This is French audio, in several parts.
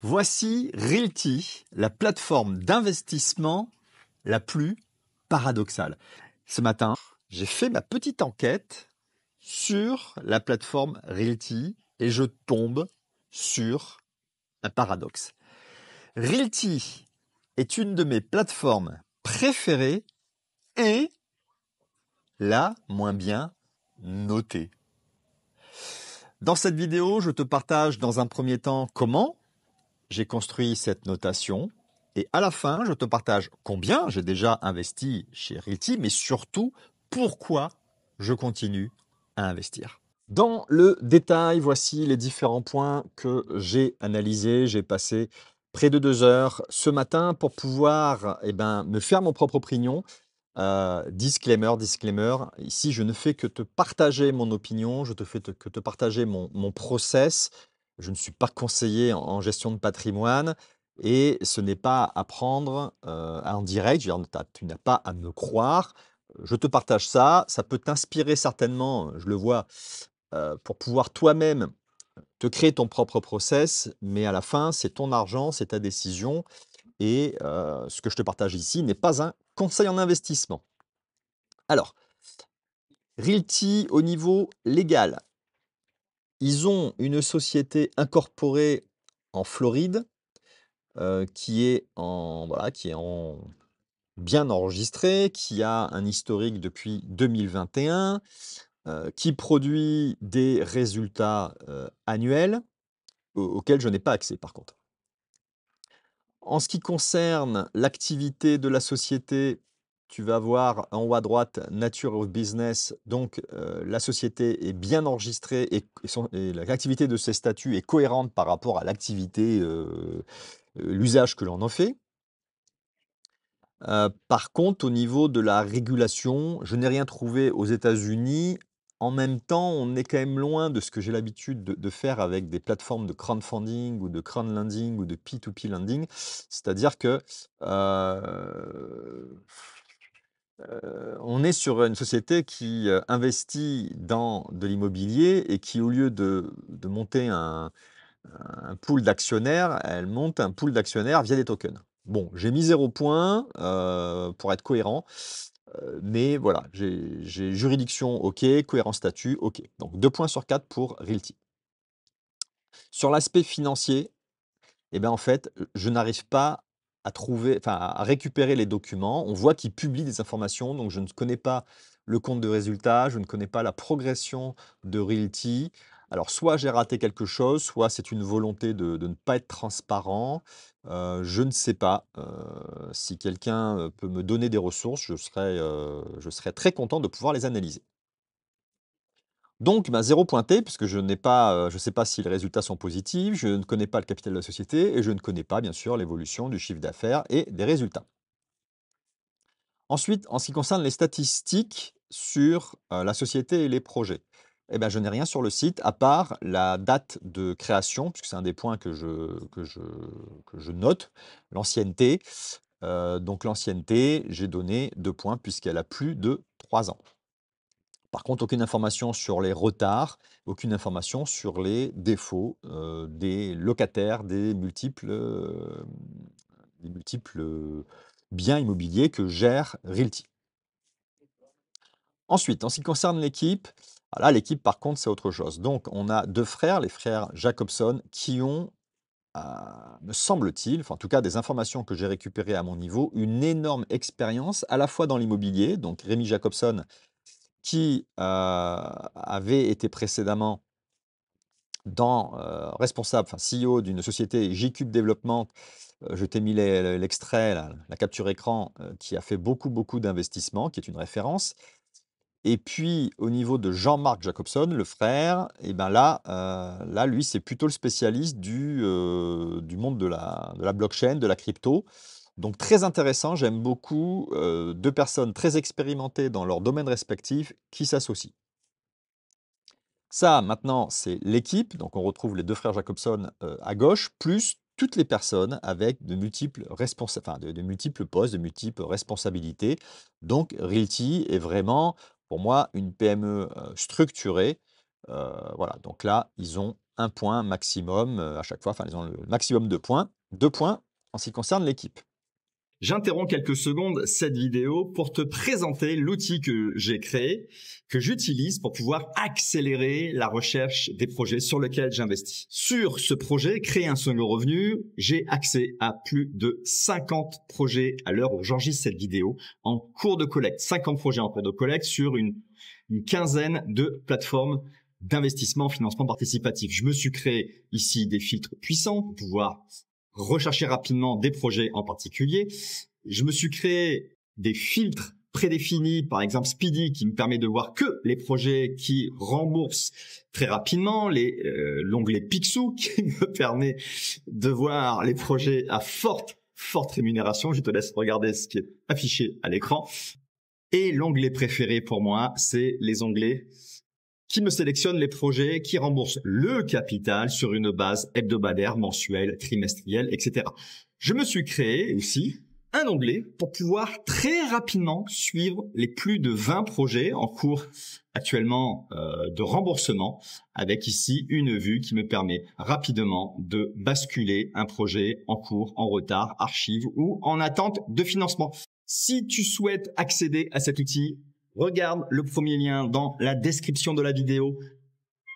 Voici Realty, la plateforme d'investissement la plus paradoxale. Ce matin, j'ai fait ma petite enquête sur la plateforme Realty et je tombe sur un paradoxe. Realty est une de mes plateformes préférées et la moins bien notée. Dans cette vidéo, je te partage dans un premier temps comment j'ai construit cette notation et à la fin, je te partage combien j'ai déjà investi chez Realty, mais surtout pourquoi je continue à investir. Dans le détail, voici les différents points que j'ai analysés. J'ai passé près de deux heures ce matin pour pouvoir eh ben, me faire mon propre opinion. Euh, disclaimer, disclaimer, ici je ne fais que te partager mon opinion, je te fais que te partager mon, mon process, je ne suis pas conseiller en, gestion de patrimoine et ce n'est pas à prendre euh, en direct. tu n'as pas à me croire. Je te partage ça. Ça peut t'inspirer certainement, je le vois, euh, pour pouvoir toi-même te créer ton propre process. Mais à la fin, c'est ton argent, c'est ta décision. Et euh, ce que je te partage ici n'est pas un conseil en investissement. Alors, Realty au niveau légal. Ils ont une société incorporée en Floride, qui est en voilà, qui est en bien enregistrée, qui a un historique depuis 2021, qui produit des résultats, annuels, auxquels je n'ai pas accès par contre. En ce qui concerne l'activité de la société tu vas voir en haut à droite Nature of Business. Donc, euh, la société est bien enregistrée et, l'activité de ses statuts est cohérente par rapport à l'activité, euh, euh, l'usage que l'on en fait. par contre, au niveau de la régulation, je n'ai rien trouvé aux États-Unis. En même temps, on est quand même loin de ce que j'ai l'habitude de, faire avec des plateformes de crowdfunding ou de crowdlending ou de P2P lending. C'est-à-dire que euh, on est sur une société qui euh, investit dans de l'immobilier et qui, au lieu de, monter un, pool d'actionnaires, elle monte un pool d'actionnaires via des tokens. Bon, j'ai mis zéro point euh, pour être cohérent, mais voilà, j'ai juridiction OK, cohérent statut OK. Donc deux points sur quatre pour Realty. Sur l'aspect financier, eh bien en fait, je n'arrive pas à trouver, enfin, à récupérer les documents. On voit qu'il publie des informations, donc je ne connais pas le compte de résultat, je ne connais pas la progression de Realty. Alors, soit j'ai raté quelque chose, soit c'est une volonté de, ne pas être transparent. Euh, je ne sais pas. Euh, si quelqu'un euh, peut me donner des ressources, je serais, je serais très content de pouvoir les analyser. Donc, ben, zéro pointé, puisque je ne euh, sais pas si les résultats sont positifs, je ne connais pas le capital de la société et je ne connais pas, bien sûr, l'évolution du chiffre d'affaires et des résultats. Ensuite, en ce qui concerne les statistiques sur euh, la société et les projets, eh ben, je n'ai rien sur le site à part la date de création, puisque c'est un des points que je, note, l'ancienneté. Euh, donc l'ancienneté, j'ai donné deux points puisqu'elle a plus de trois ans. Par contre, aucune information sur les retards, aucune information sur les défauts euh, des locataires des multiples, euh, multiples euh, biens immobiliers que gère Realty. Ensuite, en ce qui concerne l'équipe, ah là, l'équipe, par contre, c'est autre chose. Donc, on a deux frères, les frères Jacobson, qui ont, me semble-t-il, enfin, en tout cas, des informations que j'ai récupérées à mon niveau, une énorme expérience à la fois dans l'immobilier. Donc, Rémi Jacobson, qui euh, avait été précédemment dans, euh, responsable, enfin CEO d'une société J-Cube Développement, euh, je t'ai mis l'extrait, la, capture écran, qui a fait beaucoup, beaucoup d'investissements, qui est une référence. Et puis, au niveau de Jean-Marc Jacobson, le frère, et eh ben là, là, lui, c'est plutôt le spécialiste du, du monde de la blockchain, de la crypto. Donc très intéressant, j'aime beaucoup euh, deux personnes très expérimentées dans leur domaine respectif qui s'associent. Ça, maintenant, c'est l'équipe, donc on retrouve les deux frères Jacobson euh, à gauche, plus toutes les personnes avec de multiples, responsa enfin, de, multiples postes, de multiples responsabilités. Donc Realty est vraiment, pour moi, une PME euh, structurée. voilà, donc là, ils ont un point maximum à chaque fois, enfin, ils ont le maximum de points, deux points en ce qui concerne l'équipe. J'interromps quelques secondes cette vidéo pour te présenter l'outil que j'ai créé, que j'utilise pour pouvoir accélérer la recherche des projets sur lesquels j'investis. Sur ce projet, créer un second revenu, j'ai accès à plus de 50 projets à l'heure où j'enregistre cette vidéo en cours de collecte. 50 projets en cours de collecte sur une, une quinzaine de plateformes d'investissement financement participatif. Je me suis créé ici des filtres puissants pour pouvoir rechercher rapidement des projets en particulier. Je me suis créé des filtres prédéfinis, par exemple Speedy, qui me permet de voir que les projets qui remboursent très rapidement, les euh, l'onglet qui me permet de voir les projets à forte forte rémunération. Je te laisse regarder ce qui est affiché à l'écran. Et l'onglet préféré pour moi, c'est les onglets qui me sélectionne les projets, qui rembourse le capital sur une base hebdomadaire, mensuelle, trimestrielle, etc. Je me suis créé aussi un onglet pour pouvoir très rapidement suivre les plus de 20 projets en cours actuellement euh, de remboursement avec ici une vue qui me permet rapidement de basculer un projet en cours, en retard, archive ou en attente de financement. Si tu souhaites accéder à cet outil, Regarde le premier lien dans la description de la vidéo.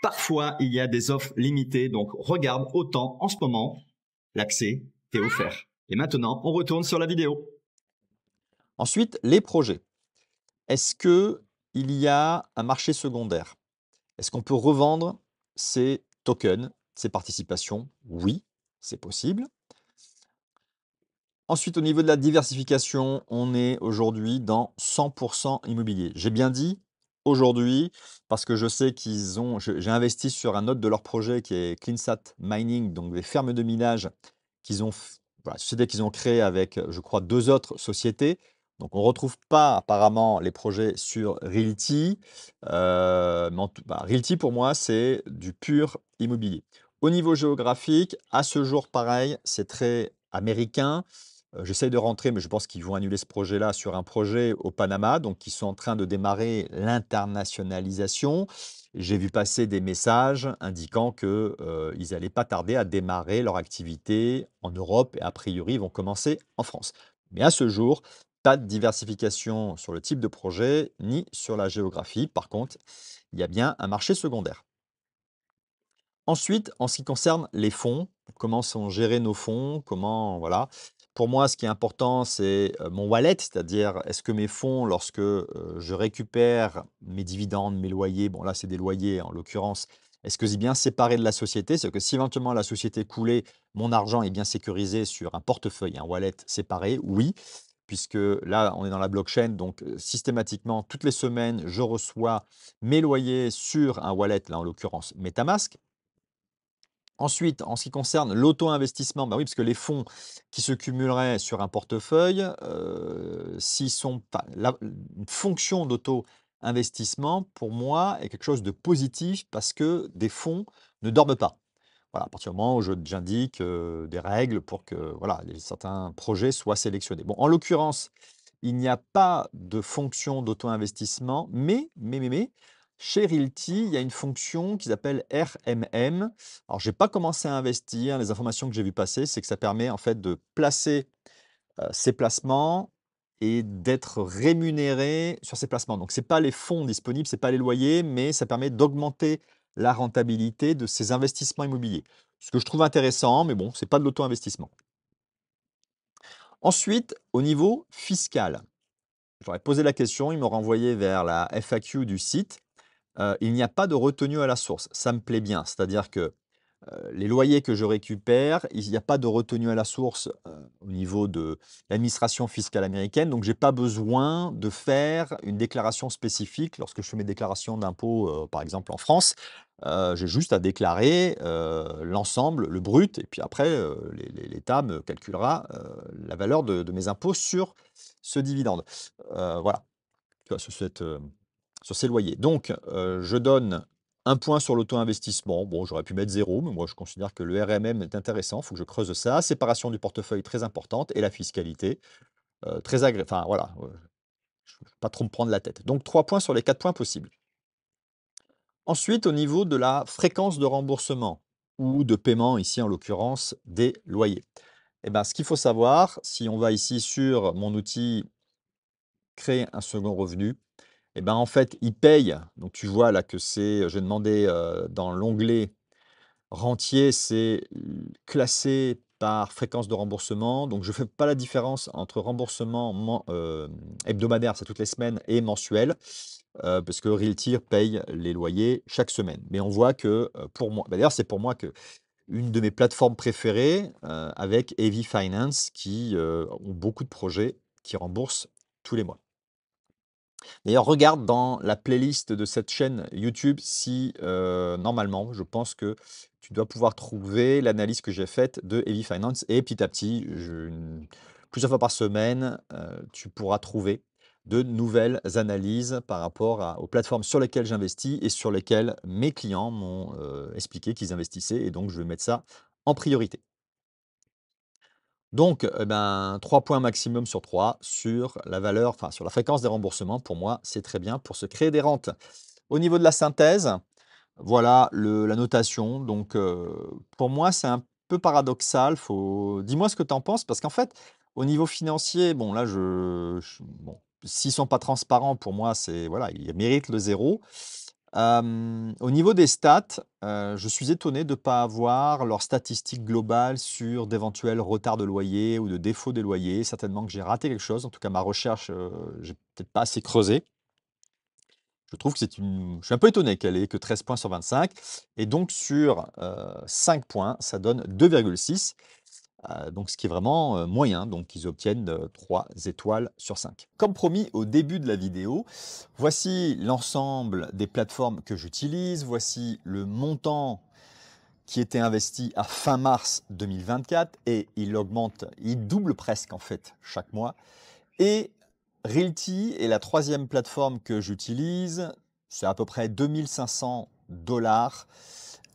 Parfois, il y a des offres limitées, donc regarde autant en ce moment. L'accès est offert. Et maintenant, on retourne sur la vidéo. Ensuite, les projets. Est-ce que il y a un marché secondaire Est-ce qu'on peut revendre ces tokens, ces participations Oui, c'est possible. Ensuite, au niveau de la diversification, on est aujourd'hui dans 100% immobilier. J'ai bien dit aujourd'hui, parce que je sais qu'ils ont, j'ai investi sur un autre de leurs projets qui est CleanSat Mining, donc des fermes de minage qu'ils ont, voilà, qu'ils ont créée avec, je crois, deux autres sociétés. Donc, on ne retrouve pas apparemment les projets sur Realty. Euh, mais bah, Realty, pour moi, c'est du pur immobilier. Au niveau géographique, à ce jour, pareil, c'est très américain. Euh, j'essaye de rentrer, mais je pense qu'ils vont annuler ce projet-là sur un projet au Panama, donc ils sont en train de démarrer l'internationalisation. J'ai vu passer des messages indiquant qu'ils euh, n'allaient pas tarder à démarrer leur activité en Europe et a priori ils vont commencer en France. Mais à ce jour, pas de diversification sur le type de projet ni sur la géographie. Par contre, il y a bien un marché secondaire. Ensuite, en ce qui concerne les fonds, comment sont gérés nos fonds, comment voilà, pour moi, ce qui est important, c'est mon wallet, c'est-à-dire est-ce que mes fonds, lorsque je récupère mes dividendes, mes loyers, bon là c'est des loyers en l'occurrence, est-ce que c'est bien séparé de la société C'est que si éventuellement la société coulait, mon argent est bien sécurisé sur un portefeuille, un wallet séparé Oui, puisque là on est dans la blockchain, donc systématiquement toutes les semaines je reçois mes loyers sur un wallet, là en l'occurrence MetaMask, Ensuite, en ce qui concerne l'auto-investissement, bah oui, parce que les fonds qui se cumuleraient sur un portefeuille, euh, s'ils sont pas, la, une fonction d'auto-investissement, pour moi, est quelque chose de positif parce que des fonds ne dorment pas. Voilà, à partir du moment où j'indique euh, des règles pour que voilà, certains projets soient sélectionnés. Bon, en l'occurrence, il n'y a pas de fonction d'auto-investissement, mais, mais, mais, mais chez Realty, il y a une fonction qu'ils appellent RMM. Alors, je n'ai pas commencé à investir. Les informations que j'ai vues passer, c'est que ça permet en fait de placer euh, ses placements et d'être rémunéré sur ces placements. Donc, ce n'est pas les fonds disponibles, ce n'est pas les loyers, mais ça permet d'augmenter la rentabilité de ses investissements immobiliers. Ce que je trouve intéressant, mais bon, ce n'est pas de l'auto-investissement. Ensuite, au niveau fiscal, j'aurais posé la question, Ils m'ont renvoyé vers la FAQ du site il n'y a pas de retenue à la source. Ça me plaît bien, c'est-à-dire que les loyers que je récupère, il n'y a pas de retenue à la source au niveau de l'administration fiscale américaine, donc je n'ai pas besoin de faire une déclaration spécifique lorsque je fais mes déclarations d'impôts, par exemple en France. J'ai juste à déclarer l'ensemble, le brut, et puis après, l'État me calculera la valeur de, mes impôts sur ce dividende. voilà, tu vois, cette sur ses loyers. Donc, euh, je donne un point sur l'auto-investissement. Bon, j'aurais pu mettre zéro, mais moi, je considère que le RMM est intéressant. Il faut que je creuse ça. Séparation du portefeuille, très importante. Et la fiscalité, euh, très agréable. Enfin, voilà. Euh, je ne vais pas trop me prendre la tête. Donc, trois points sur les quatre points possibles. Ensuite, au niveau de la fréquence de remboursement ou de paiement, ici en l'occurrence, des loyers. Eh ben, ce qu'il faut savoir, si on va ici sur mon outil créer un second revenu, eh ben, en fait, ils payent. Donc, tu vois là que c'est, euh, j'ai demandé euh, dans l'onglet rentier, c'est classé par fréquence de remboursement. Donc, je ne fais pas la différence entre remboursement euh, hebdomadaire, c'est toutes les semaines, et mensuel, parce que Realtir paye les loyers chaque semaine. Mais on voit que pour moi, bah, d'ailleurs, c'est pour moi que une de mes plateformes préférées avec Heavy Finance qui ont beaucoup de projets qui remboursent tous les mois. D'ailleurs, regarde dans la playlist de cette chaîne YouTube si, euh, normalement, je pense que tu dois pouvoir trouver l'analyse que j'ai faite de Heavy Finance. Et petit à petit, plusieurs fois par semaine, euh, tu pourras trouver de nouvelles analyses par rapport aux plateformes sur lesquelles j'investis et sur lesquelles mes clients m'ont euh, expliqué qu'ils investissaient. Et donc, je vais mettre ça en priorité. Donc, eh ben, 3 points maximum sur 3 sur la valeur, sur la fréquence des remboursements, pour moi, c'est très bien pour se créer des rentes. Au niveau de la synthèse, voilà la notation. Donc, euh, pour moi, c'est un peu paradoxal. Faut... Dis-moi ce que tu en penses, parce qu'en fait, au niveau financier, bon, là, je, s'ils ne sont pas transparents, pour moi, c'est voilà, ils méritent le zéro au niveau des stats, euh, je suis étonné de ne pas avoir leurs statistiques globales sur d'éventuels retards de loyer ou de défauts des loyers. Certainement que j'ai raté quelque chose. En tout cas, ma recherche, euh, j'ai peut-être pas assez creusé. Je trouve que c'est une. Je suis un peu étonné qu'elle ait que 13 points sur 25. Et donc, sur 5 euh, points, ça donne 2,6. Euh, donc ce qui est vraiment euh, moyen, donc ils obtiennent 3 euh, étoiles sur 5. Comme promis au début de la vidéo, voici l'ensemble des plateformes que j'utilise, voici le montant qui était investi à fin mars 2024 et il augmente, il double presque en fait chaque mois. Et Realty est la troisième plateforme que j'utilise, c'est à peu près 2500 dollars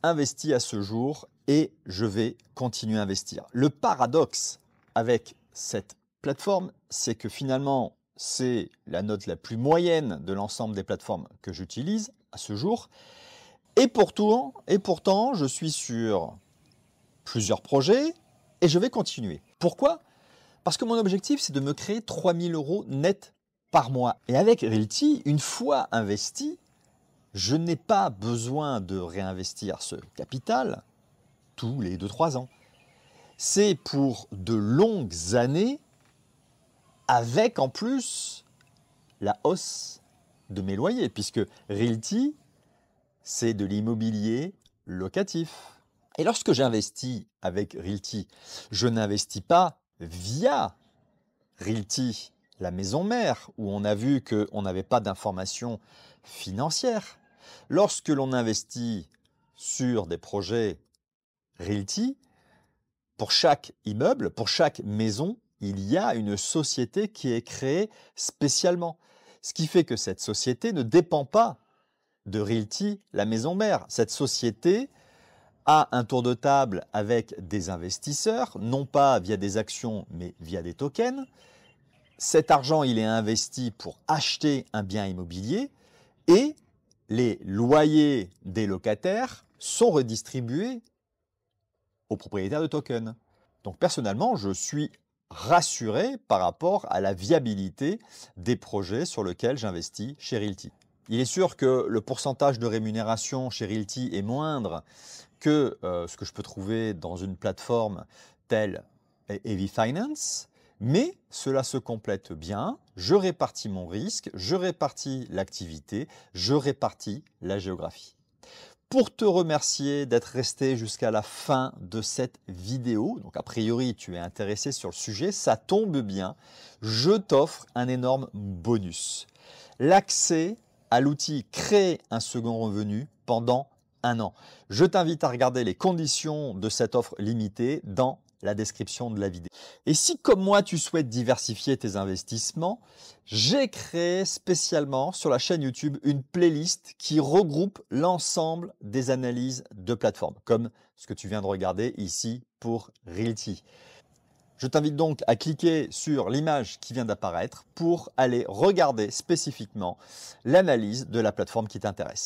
investis à ce jour et je vais continuer à investir. Le paradoxe avec cette plateforme, c'est que finalement, c'est la note la plus moyenne de l'ensemble des plateformes que j'utilise à ce jour. Et pourtant, et pourtant, je suis sur plusieurs projets et je vais continuer. Pourquoi Parce que mon objectif, c'est de me créer 3000 euros net par mois. Et avec Realty, une fois investi, je n'ai pas besoin de réinvestir ce capital tous les 2-3 ans. C'est pour de longues années, avec en plus la hausse de mes loyers, puisque Realty, c'est de l'immobilier locatif. Et lorsque j'investis avec Realty, je n'investis pas via Realty, la maison mère, où on a vu qu'on n'avait pas d'informations financières. Lorsque l'on investit sur des projets Realty, pour chaque immeuble, pour chaque maison, il y a une société qui est créée spécialement. Ce qui fait que cette société ne dépend pas de Realty, la maison mère. Cette société a un tour de table avec des investisseurs, non pas via des actions, mais via des tokens. Cet argent, il est investi pour acheter un bien immobilier et les loyers des locataires sont redistribués aux propriétaires de tokens. Donc personnellement, je suis rassuré par rapport à la viabilité des projets sur lesquels j'investis chez Realty. Il est sûr que le pourcentage de rémunération chez Realty est moindre que euh, ce que je peux trouver dans une plateforme telle Heavy Finance, mais cela se complète bien. Je répartis mon risque, je répartis l'activité, je répartis la géographie pour te remercier d'être resté jusqu'à la fin de cette vidéo. Donc a priori, tu es intéressé sur le sujet, ça tombe bien. Je t'offre un énorme bonus. L'accès à l'outil Créer un second revenu pendant un an. Je t'invite à regarder les conditions de cette offre limitée dans la description de la vidéo. Et si, comme moi, tu souhaites diversifier tes investissements, j'ai créé spécialement sur la chaîne YouTube une playlist qui regroupe l'ensemble des analyses de plateformes, comme ce que tu viens de regarder ici pour Realty. Je t'invite donc à cliquer sur l'image qui vient d'apparaître pour aller regarder spécifiquement l'analyse de la plateforme qui t'intéresse.